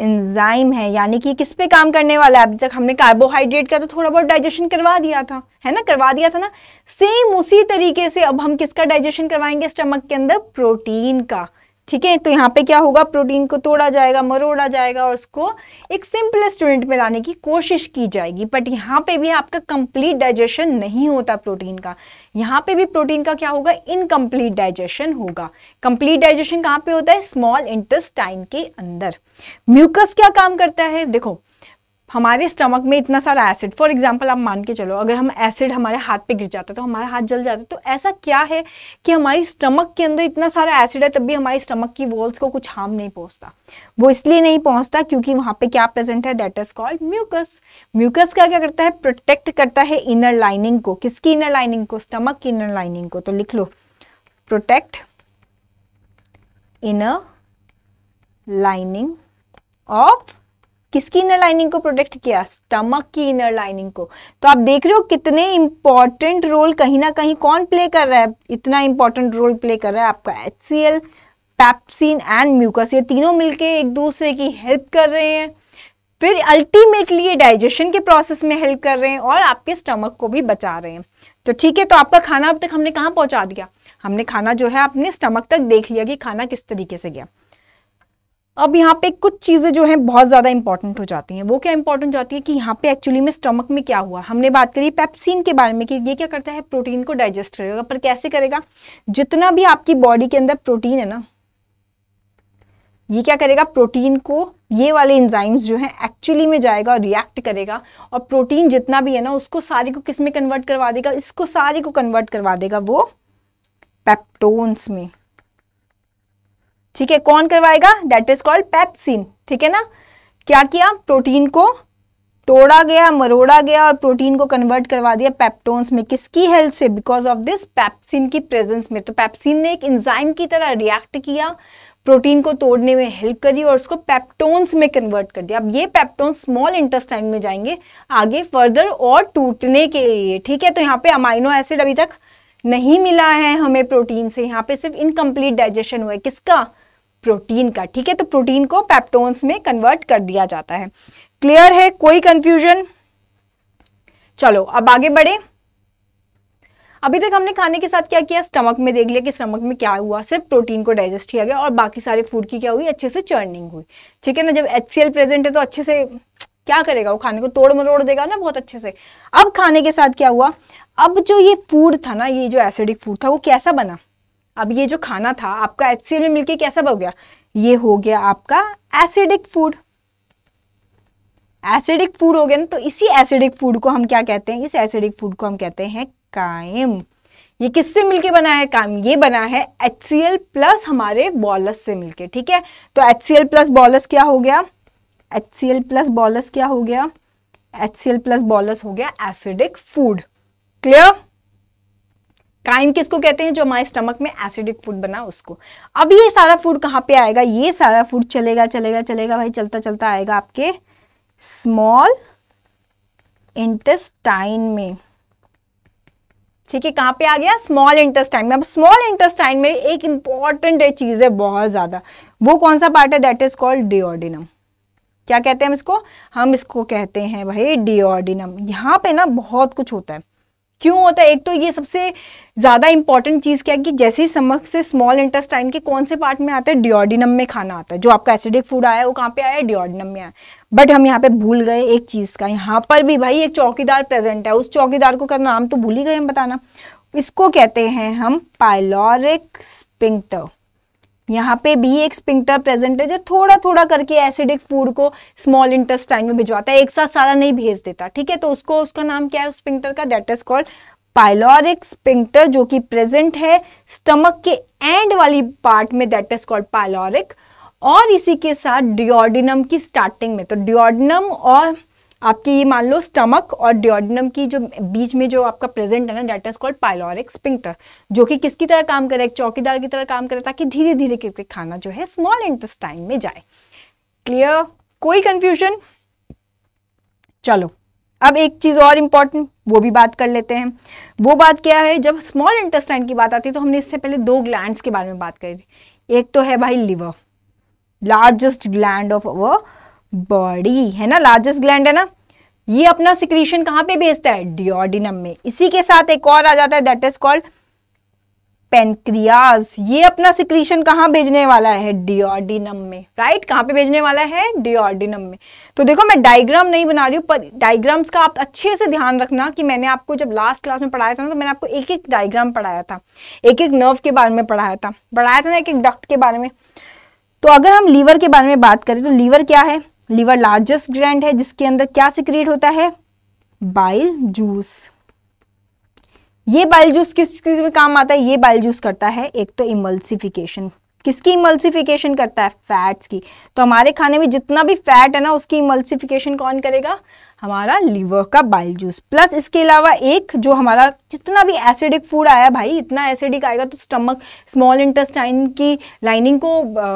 एंजाइम है यानी कि किस पे काम करने वाला है अभी तक हमने कार्बोहाइड्रेट का तो थोड़ा बहुत डाइजेशन करवा दिया था है ना करवा दिया था ना सेम उसी तरीके से अब हम किसका डाइजेशन करवाएंगे स्टमक के अंदर प्रोटीन का ठीक है तो यहाँ पे क्या होगा प्रोटीन को तोड़ा जाएगा मरोड़ा जाएगा और उसको एक सिंपलेस्ट यूनिट में लाने की कोशिश की जाएगी बट यहाँ पे भी आपका कंप्लीट डाइजेशन नहीं होता प्रोटीन का यहाँ पे भी प्रोटीन का क्या होगा इनकम्प्लीट डाइजेशन होगा कंप्लीट डाइजेशन कहाँ पे होता है स्मॉल इंटेस्टाइन के अंदर म्यूकस क्या काम करता है देखो हमारे स्टमक में इतना सारा एसिड फॉर एग्जाम्पल आप मान के चलो अगर हम एसिड हमारे हाथ पे गिर जाता है तो हमारा हाथ जल जाता है तो ऐसा क्या है कि हमारी स्टमक के अंदर इतना सारा एसिड है तब भी हमारी स्टमक की वॉल्स को कुछ हार्म नहीं पहुंचता वो इसलिए नहीं पहुंचता क्योंकि वहाँ पे क्या प्रेजेंट है that is called mucus mucus का क्या करता है प्रोटेक्ट करता है इनर लाइनिंग को किसकी इनर लाइनिंग को स्टमक की इनर लाइनिंग को तो लिख लो प्रोटेक्ट इनर लाइनिंग ऑफ किसकी इनर लाइनिंग को प्रोटेक्ट किया स्टमक की इनर लाइनिंग को तो आप देख रहे हो कितने इंपॉर्टेंट रोल कहीं ना कहीं कौन प्ले कर रहा है इतना इंपॉर्टेंट रोल प्ले कर रहा है आपका H C L pepsin and mucus ये तीनों मिलके एक दूसरे की हेल्प कर रहे हैं फिर अल्टीमेटली ये डाइजेशन के प्रोसेस में हेल्प कर रहे हैं और आपके स्टमक को भी बचा रहे हैं तो ठीक है तो आपका खाना अब तक हमने कहाँ पहुँचा दिया हमने खाना जो है अपने स्टमक तक देख लिया कि खाना किस तरीके से गया अब यहाँ पे कुछ चीज़ें जो हैं बहुत ज़्यादा इंपॉर्टेंट हो जाती हैं वो क्या इंपॉर्टेंट हो जाती है कि यहाँ पे एक्चुअली में स्टमक में क्या हुआ हमने बात करी पेप्सिन के बारे में कि ये क्या करता है प्रोटीन को डाइजेस्ट करेगा पर कैसे करेगा जितना भी आपकी बॉडी के अंदर प्रोटीन है ना ये क्या करेगा प्रोटीन को ये वाले इंजाइम्स जो है एक्चुअली में जाएगा और रिएक्ट करेगा और प्रोटीन जितना भी है ना उसको सारे को किस में कन्वर्ट करवा देगा इसको सारे को कन्वर्ट करवा देगा वो पेप्टोन्स में ठीक है कौन करवाएगा दैट इज कॉल्ड पैप्सिन ठीक है ना क्या किया प्रोटीन को तोड़ा गया मरोड़ा गया और प्रोटीन को कन्वर्ट करवा दिया पैप्टोन्स में किसकी हेल्प से बिकॉज ऑफ दिस पैप्सिन की प्रेजेंस में तो पैप्सिन ने एक इंजाइम की तरह रिएक्ट किया प्रोटीन को तोड़ने में हेल्प करी और उसको पैप्टोन्स में कन्वर्ट कर दिया अब ये पैप्टोन स्मॉल इंटेस्टाइन में जाएंगे आगे फर्दर और टूटने के लिए ठीक है तो यहाँ पे अमाइनो एसिड अभी तक नहीं मिला है हमें प्रोटीन से यहाँ पे सिर्फ इनकम्प्लीट डाइजेशन हुआ है किसका प्रोटीन का ठीक है तो प्रोटीन को पैप्टोन्स में कन्वर्ट कर दिया जाता है क्लियर है कोई कंफ्यूजन चलो अब आगे बढ़े अभी तक हमने खाने के साथ क्या किया स्टमक में देख लिया कि स्टमक में क्या हुआ सिर्फ प्रोटीन को डाइजेस्ट किया गया और बाकी सारे फूड की क्या हुई अच्छे से चर्निंग हुई ठीक है ना जब एच प्रेजेंट है तो अच्छे से क्या करेगा वो खाने को तोड़ मरोड़ देगा ना बहुत अच्छे से अब खाने के साथ क्या हुआ अब जो ये फूड था ना ये जो एसिडिक फूड था वो कैसा बना अब ये जो खाना था आपका एच में मिलके कैसा हो गया ये हो गया आपका एसिडिक फूड एसिडिक फूड हो गया ना तो इसी एसिडिक फूड को हम क्या कहते हैं इस एसिडिक फूड को हम कहते हैं कायम ये किससे मिलके बना है काम ये बना है एच प्लस हमारे बॉलस से मिलके ठीक है तो एच प्लस बॉलस क्या हो गया एच प्लस बॉलस क्या हो गया एच प्लस बॉलस हो गया एसिडिक फूड क्लियर काइन किसको कहते हैं जो हमारे स्टमक में एसिडिक फूड बना उसको अब ये सारा फूड कहाँ पे आएगा ये सारा फूड चलेगा चलेगा चलेगा भाई चलता चलता आएगा आपके स्मॉल इंटेस्टाइन में ठीक है कहाँ पे आ गया स्मॉल इंटेस्टाइन में अब स्मॉल इंटेस्टाइन में एक इंपॉर्टेंट चीज है बहुत ज्यादा वो कौन सा पार्ट है दैट इज कॉल्ड डिओडिनम क्या कहते हैं हम इसको हम इसको कहते हैं भाई डिओडिनम यहाँ पे ना बहुत कुछ होता है क्यों होता है एक तो ये सबसे ज़्यादा इंपॉर्टेंट चीज़ क्या है कि जैसे ही समक से स्मॉल इंटेस्टाइन के कौन से पार्ट में आता है डिओडिनम में खाना आता है जो आपका एसिडिक फूड आया है वो कहाँ पे आया है डिओडिनम में आया बट हम यहाँ पे भूल गए एक चीज़ का यहाँ पर भी भाई एक चौकीदार प्रेजेंट है उस चौकीदार को करना नाम तो भूल ही गए हम बताना इसको कहते हैं हम पायलोरिक स्पिंक्टर यहाँ पे भी एक स्पिंक्टर प्रेजेंट है जो थोड़ा थोड़ा करके एसिडिक फूड को स्मॉल इंटेस्टाइन में भिजवाता है एक साथ सारा नहीं भेज देता ठीक है तो उसको उसका नाम क्या है उस स्पिंक्टर का that is called pyloric sphincter जो कि प्रेजेंट है स्टमक के एंड वाली पार्ट में दैट इज कॉल्ड पाइलोरिक और इसी के साथ डिओर्डिनम की स्टार्टिंग में तो डिओर्डिनम और आपके ये मान लो स्टमक और डिओडनम की जो बीच में जो आपका प्रेजेंट है ना that is called pyloric sphincter जो कि किसकी तरह काम करे एक चौकीदार की तरह काम करे ताकि धीरे धीरे करके खाना जो है स्मॉल इंटेस्टाइन में जाए क्लियर कोई कंफ्यूजन चलो अब एक चीज़ और इंपॉर्टेंट वो भी बात कर लेते हैं वो बात क्या है जब स्मॉल इंटेस्टाइन की बात आती है तो हमने इससे पहले दो ग्लैंड के बारे में बात करी थी एक तो है भाई liver largest gland of our body है ना लार्जेस्ट ग्लैंड है ना ये अपना सिक्रीशन कहाँ पे भेजता है डिओडिनम में इसी के साथ एक और आ जाता है दैट इज कॉल्ड पेनक्रियाज ये अपना सिक्रीशन कहां भेजने वाला है डिओडिनम में राइट कहाँ पे भेजने वाला है डिओडिनम में तो देखो मैं डायग्राम नहीं बना रही हूँ पर डायग्राम्स का आप अच्छे से ध्यान रखना कि मैंने आपको जब लास्ट क्लास में पढ़ाया था ना तो मैंने आपको एक एक डायग्राम पढ़ाया था एक एक नर्व के बारे में पढ़ाया था पढ़ाया था ना एक एक डक्ट के बारे में तो अगर हम लीवर के बारे में बात करें तो लीवर क्या है लीवर लार्जेस्ट ग्रैंड है जिसके अंदर क्या सिक्रीट होता है बाइल जूस ये बाइल जूस किस चीज में काम आता है ये बाइल जूस करता है एक तो इमल्सिफिकेशन किसकी इमल्सिफिकेशन करता है फैट्स की तो हमारे खाने में जितना भी फैट है ना उसकी इमल्सिफिकेशन कौन करेगा हमारा लीवर का बाइल जूस प्लस इसके अलावा एक जो हमारा जितना भी एसिडिक फूड आया भाई इतना एसिडिक आएगा तो स्टमक स्मॉल इंटेस्टाइन की लाइनिंग को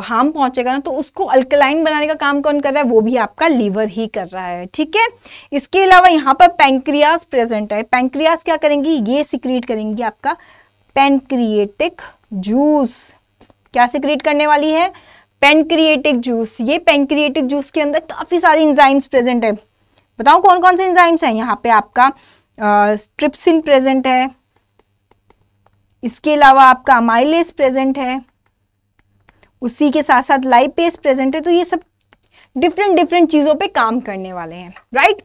हार्म पहुंचेगा ना तो उसको अल्कलाइन बनाने का काम कौन कर रहा है वो भी आपका लीवर ही कर रहा है ठीक है इसके अलावा यहाँ पर पैंक्रियाज प्रेजेंट है पैंक्रियाज क्या करेंगी ये सिक्रीट करेंगी आपका पेनक्रिएटिक जूस क्या सिक्रीट करने वाली है पेनक्रिएटिक जूस ये पेनक्रिएटिक जूस के अंदर काफ़ी सारी इंजाइम्स प्रेजेंट है बताओ कौन कौन से इंजाइम्स हैं यहाँ पे आपका स्ट्रिप्सिन प्रेजेंट है इसके अलावा आपका अमाइलेस प्रेजेंट है उसी के साथ साथ लाइपेस प्रेजेंट है तो ये सब डिफरेंट डिफरेंट चीज़ों पे काम करने वाले हैं राइट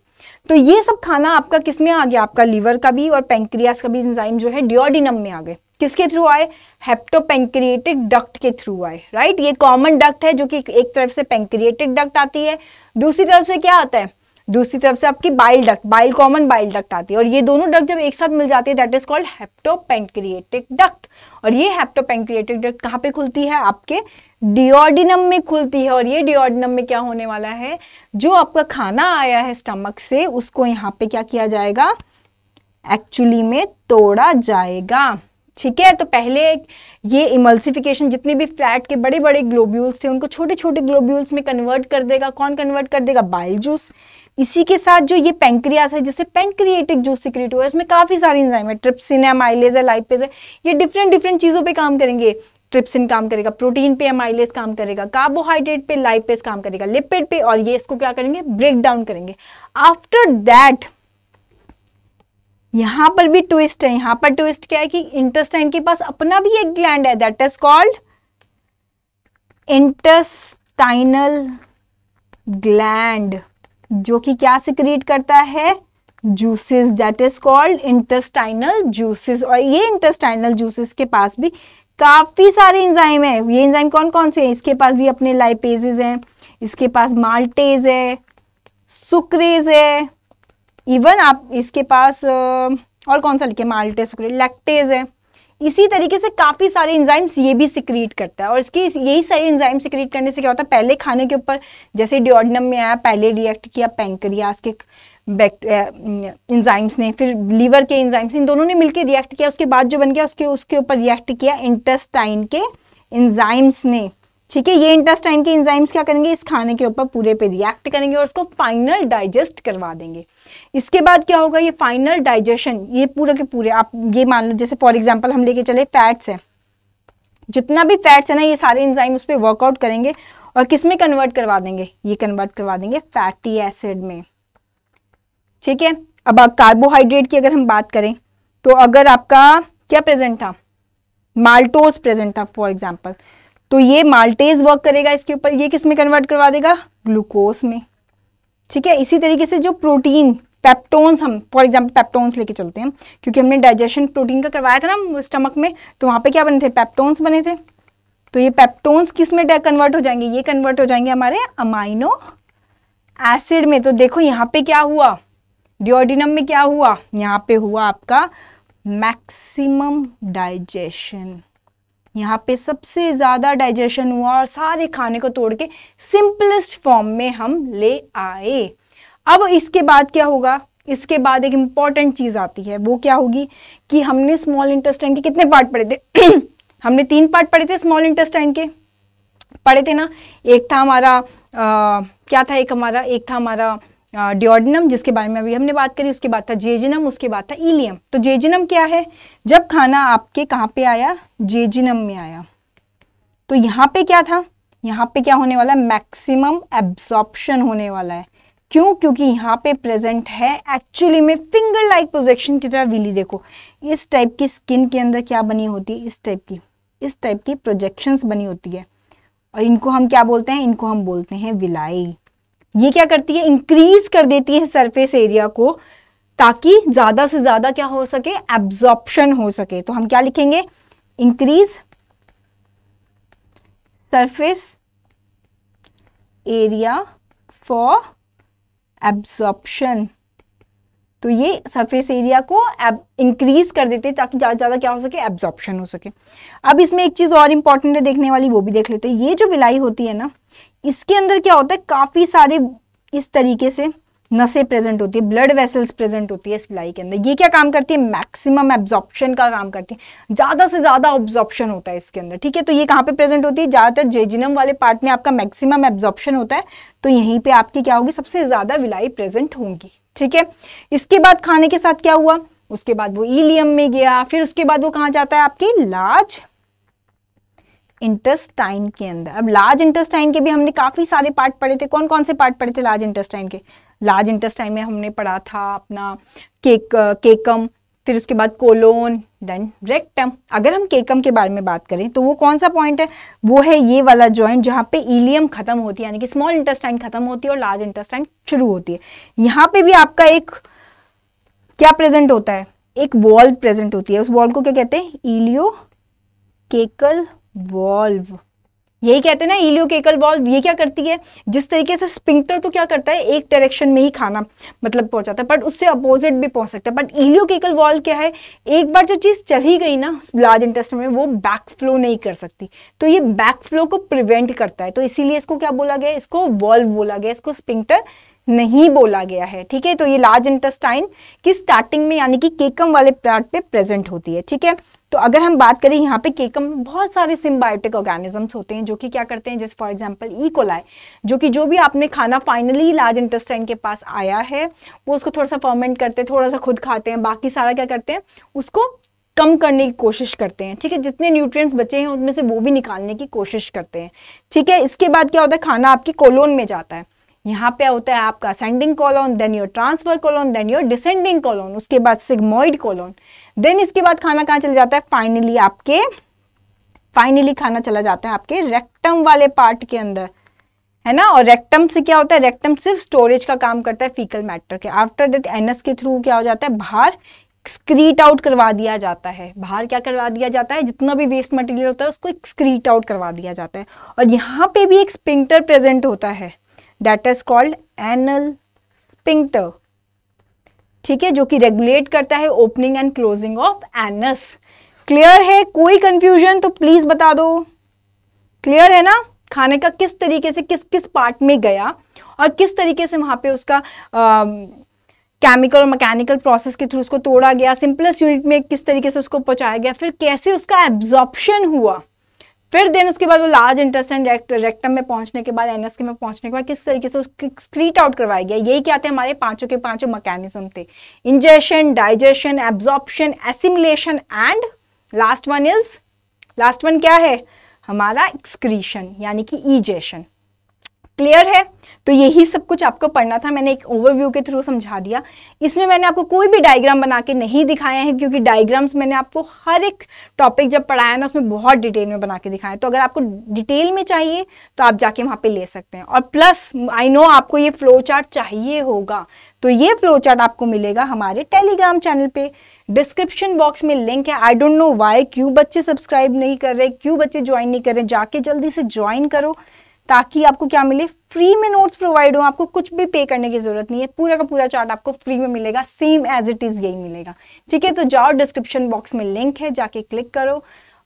तो ये सब खाना आपका किस में आ गया आपका लीवर का भी और पेंक्रियास का भी इंजाइम जो है डिओडिनम में आ गए किसके थ्रू आए हेप्टोपेंक्रिएटिक डक्ट के थ्रू आए राइट ये कॉमन डक्ट है जो कि एक तरफ से पेंक्रिएटिक डक्ट आती है दूसरी तरफ से क्या आता है दूसरी तरफ से आपकी bile duct bile common bile duct आती है और ये दोनों डक्ट जब एक साथ मिल जाती है that is called hepatopancreatic duct और ये हेप्टोपेंक्रिएटिक डक्ट कहाँ पे खुलती है आपके डिओडिनम में खुलती है और ये डिओर्डिनम में क्या होने वाला है जो आपका खाना आया है स्टमक से उसको यहाँ पे क्या किया जाएगा एक्चुअली में तोड़ा जाएगा ठीक है तो पहले ये इमल्सिफिकेशन जितने भी फैट के बड़े बड़े ग्लोब्यूल्स थे उनको छोटे छोटे ग्लोब्यूल्स में कन्वर्ट कर देगा कौन कन्वर्ट कर देगा बाइल जूस इसी के साथ जो ये पेंक्रियास है जैसे पेंक्रिएटिक जूस सिक्रेट हुआ है इसमें काफ़ी सारे इंजाइम है ट्रिप्सिन है माइलेज है लाइपेज है ये डिफरेंट डिफरेंट चीज़ों पर काम करेंगे ट्रिप्सिन काम करेगा प्रोटीन पे एमाइलेस काम करेगा कार्बोहाइड्रेट पे लाइपेस काम करेगा लिपिड पे और ये इसको क्या करेंगे ब्रेक डाउन करेंगे आफ्टर दैट यहां पर भी ट्विस्ट है यहां पर ट्विस्ट क्या है कि इंटरस्टाइन के पास अपना भी एक ग्लैंड है that is called intestinal gland जो कि क्या सिक्रिएट करता है juices that is called intestinal juices और ये इंटेस्टाइनल जूसेस के पास भी काफ़ी सारे इंजाइम है ये इंजाइम कौन कौन से हैं इसके पास भी अपने लाइपेजेस हैं इसके पास माल्टेज है सुक्रेज है इवन आप इसके पास और कौन सा लिखे माल्टे सुक्रेट लैक्टेज है इसी तरीके से काफ़ी सारे इंजाइम्स ये भी सिक्रीट करता है और इसके यही सारे इंजाइम सिक्रीट करने से क्या होता है पहले खाने के ऊपर जैसे डिओडनम में आया पहले रिएक्ट किया पेंक्रियास के इंजाइम्स ने फिर लीवर के इंजाइम्स इन दोनों ने मिलकर रिएक्ट किया उसके बाद जो बन गया उसके उसके ऊपर रिएक्ट किया इंटेस्टाइन के इंजाइम्स ने ठीक है ये इंटेस्टाइन के इंजाइम्स क्या करेंगे इस खाने के ऊपर पूरे पे रिएक्ट करेंगे और उसको फाइनल डाइजेस्ट करवा देंगे इसके बाद क्या होगा ये फाइनल डाइजेशन ये पूरे के पूरे आप ये मान लो जैसे फॉर एग्जाम्पल हम लेके चले फैट्स है जितना भी फैट्स है ना ये सारे इंजाइम उस पर वर्कआउट करेंगे और किस में कन्वर्ट करवा देंगे ये कन्वर्ट करवा देंगे फैटी एसिड में ठीक है अब आप कार्बोहाइड्रेट की अगर हम बात करें तो अगर आपका क्या प्रेजेंट था माल्टोज प्रेजेंट था फॉर एग्जाम्पल तो ये माल्टेज वर्क करेगा इसके ऊपर ये किस में कन्वर्ट करवा देगा ग्लूकोज में ठीक है इसी तरीके से जो प्रोटीन पेप्टोन्स हम फॉर एग्जाम्पल पेप्टोन्स लेके चलते हैं क्योंकि हमने डाइजेशन प्रोटीन का करवाया था ना स्टमक में तो वहाँ पे क्या बने थे पेप्टोन्स बने थे तो ये पेप्टोन्स किस में कन्वर्ट हो जाएंगे ये कन्वर्ट हो जाएंगे हमारे अमाइनो एसिड में तो देखो यहाँ पे क्या हुआ डिओडिनम में क्या हुआ यहाँ पे हुआ आपका मैक्सिमम डाइजेशन यहाँ पे सबसे ज़्यादा डाइजेशन हुआ और सारे खाने को तोड़ के सिंपलेस्ट फॉर्म में हम ले आए अब इसके बाद क्या होगा इसके बाद एक इम्पॉर्टेंट चीज़ आती है वो क्या होगी कि हमने स्मॉल इंटेस्टाइन के कितने पार्ट पढ़े थे हमने तीन पार्ट पढ़े थे स्मॉल इंटेस्टाइन के पढ़े थे ना एक था हमारा आ, क्या था एक हमारा एक था हमारा डिओडिनम जिसके बारे में अभी हमने बात करी उसके बाद था जेजिनम उसके बाद था इलियम तो जेजिनम क्या है जब खाना आपके कहाँ पे आया जेजिनम में आया तो यहाँ पे क्या था यहाँ पे क्या होने वाला है मैक्सिमम एब्जॉर्प्शन होने वाला है क्यों क्योंकि यहाँ पे प्रेजेंट है एक्चुअली में फिंगर लाइक प्रोजेक्शन की तरह विली देखो इस टाइप की स्किन के अंदर क्या बनी होती है इस टाइप की इस टाइप की प्रोजेक्शंस बनी होती है और इनको हम क्या बोलते हैं इनको हम बोलते हैं विलाई ये क्या करती है इंक्रीज कर देती है सरफेस एरिया को ताकि ज़्यादा से ज़्यादा क्या हो सके एब्जॉर्प्शन हो सके तो हम क्या लिखेंगे increase surface area for absorption तो ये सरफेस एरिया को इंक्रीज कर देते हैं ताकि ज़्यादा ज़्यादा क्या हो सके एब्जॉर्प्शन हो सके अब इसमें एक चीज़ और इंपॉर्टेंट है देखने वाली वो भी देख लेते हैं ये जो विलाई होती है ना इसके अंदर क्या होता है काफ़ी सारे इस तरीके से नसे प्रेजेंट होती है ब्लड वेसल्स प्रेजेंट होती है इस विलाई के अंदर ये क्या काम करती है मैक्सिमम एब्जॉर्प्शन का काम करती है ज़्यादा से ज़्यादा ऑब्जॉर्प्शन होता है इसके अंदर ठीक है तो ये कहाँ पे प्रेजेंट होती है ज़्यादातर जेजिनम वाले पार्ट में आपका मैक्सिमम एब्जॉर्प्शन होता है तो यहीं पे आपकी क्या होगी सबसे ज़्यादा विलाई प्रेजेंट होंगी ठीक है इसके बाद खाने के साथ क्या हुआ उसके बाद वो ईलियम में गया फिर उसके बाद वो कहा जाता है आपके लार्ज इंटेस्टाइन के अंदर अब लार्ज इंटेस्टाइन के भी हमने काफ़ी सारे पार्ट पढ़े थे कौन कौन से पार्ट पढ़े थे लार्ज इंटेस्टाइन के लार्ज इंटेस्टाइन में हमने पढ़ा था अपना केक केकम फिर उसके बाद कोलोन देन रेक्टम अगर हम केकम के बारे में बात करें तो वो कौन सा पॉइंट है वो है ये वाला जॉइंट जहाँ पे इलियम खत्म होती है यानी कि स्मॉल इंटेस्टाइन खत्म होती है और लार्ज इंटेस्टाइन शुरू होती है यहाँ पे भी आपका एक क्या प्रेजेंट होता है एक वॉल्व प्रेजेंट होती है उस वॉल्व को क्या कहते हैं इलियो केकल वॉल्व यही कहते हैं ना केकल वॉल्व ये क्या करती है जिस तरीके से स्पिंक्टर तो क्या करता है एक डायरेक्शन में ही खाना मतलब पहुंचाता है बट उससे अपोजिट भी पहुंच सकता है बट केकल वॉल्व क्या है एक बार जो चीज़ चली गई ना लार्ज इंटेस्ट में वो बैक फ्लो नहीं कर सकती तो ये बैक फ्लो को प्रिवेंट करता है तो इसीलिए इसको क्या बोला गया इसको वॉल्व बोला गया इसको स्पिंक्टर नहीं बोला गया है ठीक है तो ये लार्ज इंटेस्टाइन की स्टार्टिंग में यानी कि केकम वाले पार्ट पे प्रेजेंट होती है ठीक है तो अगर हम बात करें यहाँ पे केकम बहुत सारे सिम्बायोटिक ऑर्गेनिजम्स होते हैं जो कि क्या करते हैं जैसे फॉर एग्जांपल ईकोलाई जो कि जो भी आपने खाना फाइनली लार्ज इंटेस्टाइन के पास आया है वो उसको थोड़ा सा फर्मेंट करते हैं थोड़ा सा खुद खाते हैं बाकी सारा क्या करते हैं उसको कम करने की कोशिश करते हैं ठीक है जितने न्यूट्रिएंट्स बचे हैं उनमें से वो भी निकालने की कोशिश करते हैं ठीक है इसके बाद क्या होता है खाना आपकी कोलोन में जाता है यहाँ पे होता है आपका ascending colon then your transverse colon then your descending colon उसके बाद सिग्मोइड कॉलोन देन इसके बाद खाना कहाँ चल जाता है फाइनली आपके फाइनली खाना चला जाता है आपके रेक्टम वाले पार्ट के अंदर है ना और रेक्टम से क्या होता है रेक्टम सिर्फ स्टोरेज का काम करता है फीकल मैटर के आफ्टर दैट एनएस के थ्रू क्या हो जाता है बाहर एक्सक्रीट आउट करवा दिया जाता है बाहर क्या करवा दिया जाता है जितना भी वेस्ट मटेरियल होता है उसको एक्सक्रीट आउट करवा दिया जाता है और यहाँ पे भी एक स्पिंक्टर प्रेजेंट होता है that is called anal sphincter ठीक है जो कि रेगुलेट करता है opening and closing of anus clear है कोई कंफ्यूजन तो प्लीज बता दो क्लियर है ना खाने का किस तरीके से किस किस पार्ट में गया और किस तरीके से वहां पे उसका केमिकल और मैकेनिकल प्रोसेस के थ्रू उसको तोड़ा गया सिंपलेस्ट यूनिट में किस तरीके से उसको पहुंचाया गया फिर कैसे उसका एब्जॉर्प्शन हुआ फिर देन उसके बाद वो लार्ज इंटरसेंट रेक्टम में पहुंचने के बाद एनएस के में पहुंचने के बाद किस तरीके से स्क्रीट आउट करवाया गया यही क्या थे हमारे पांचों के पांचों मैकेनिज्म थे ingestion digestion absorption assimilation and last one is last one क्या है हमारा एक्सक्रीशन यानी कि ईजेशन क्लियर है तो यही सब कुछ आपको पढ़ना था मैंने एक ओवरव्यू के थ्रू समझा दिया इसमें मैंने आपको कोई भी डायग्राम बना के नहीं दिखाया है क्योंकि डायग्राम्स मैंने आपको हर एक टॉपिक जब पढ़ाया ना उसमें बहुत डिटेल में बना के दिखाया तो अगर आपको डिटेल में चाहिए तो आप जाके वहां पर ले सकते हैं और प्लस आई नो आपको ये फ्लो चार्ट चाहिए होगा तो ये फ्लो चार्ट आपको मिलेगा हमारे टेलीग्राम चैनल पे डिस्क्रिप्शन बॉक्स में लिंक है आई डोंट नो वाई क्यों बच्चे सब्सक्राइब नहीं कर रहे क्यों बच्चे ज्वाइन नहीं कर रहे जाके जल्दी से ज्वाइन करो ताकि आपको क्या मिले फ्री में नोट्स प्रोवाइड हो आपको कुछ भी पे करने की जरूरत नहीं है पूरा का पूरा चार्ट आपको फ्री में मिलेगा सेम एज इट इज़ यही मिलेगा ठीक है तो जाओ डिस्क्रिप्शन बॉक्स में लिंक है जाके क्लिक करो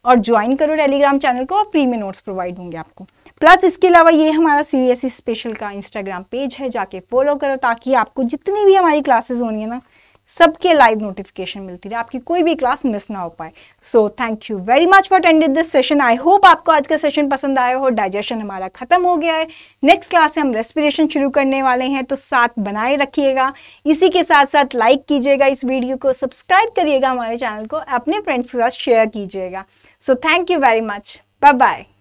और ज्वाइन करो टेलीग्राम चैनल को और फ्री में नोट्स प्रोवाइड होंगे आपको प्लस इसके अलावा ये हमारा सी स्पेशल e का इंस्टाग्राम पेज है जाके फॉलो करो ताकि आपको जितनी भी हमारी क्लासेस होनी है ना सबके लाइव नोटिफिकेशन मिलती रहे आपकी कोई भी क्लास मिस ना हो पाए so thank you very much for attending this session I hope आपको आज का सेशन पसंद आया हो डाइजेशन हमारा खत्म हो गया है नेक्स्ट क्लास से हम रेस्पिरेशन शुरू करने वाले हैं तो साथ बनाए रखिएगा इसी के साथ साथ लाइक कीजिएगा इस वीडियो को सब्सक्राइब करिएगा हमारे चैनल को अपने फ्रेंड्स के साथ शेयर कीजिएगा so thank you very much bye bye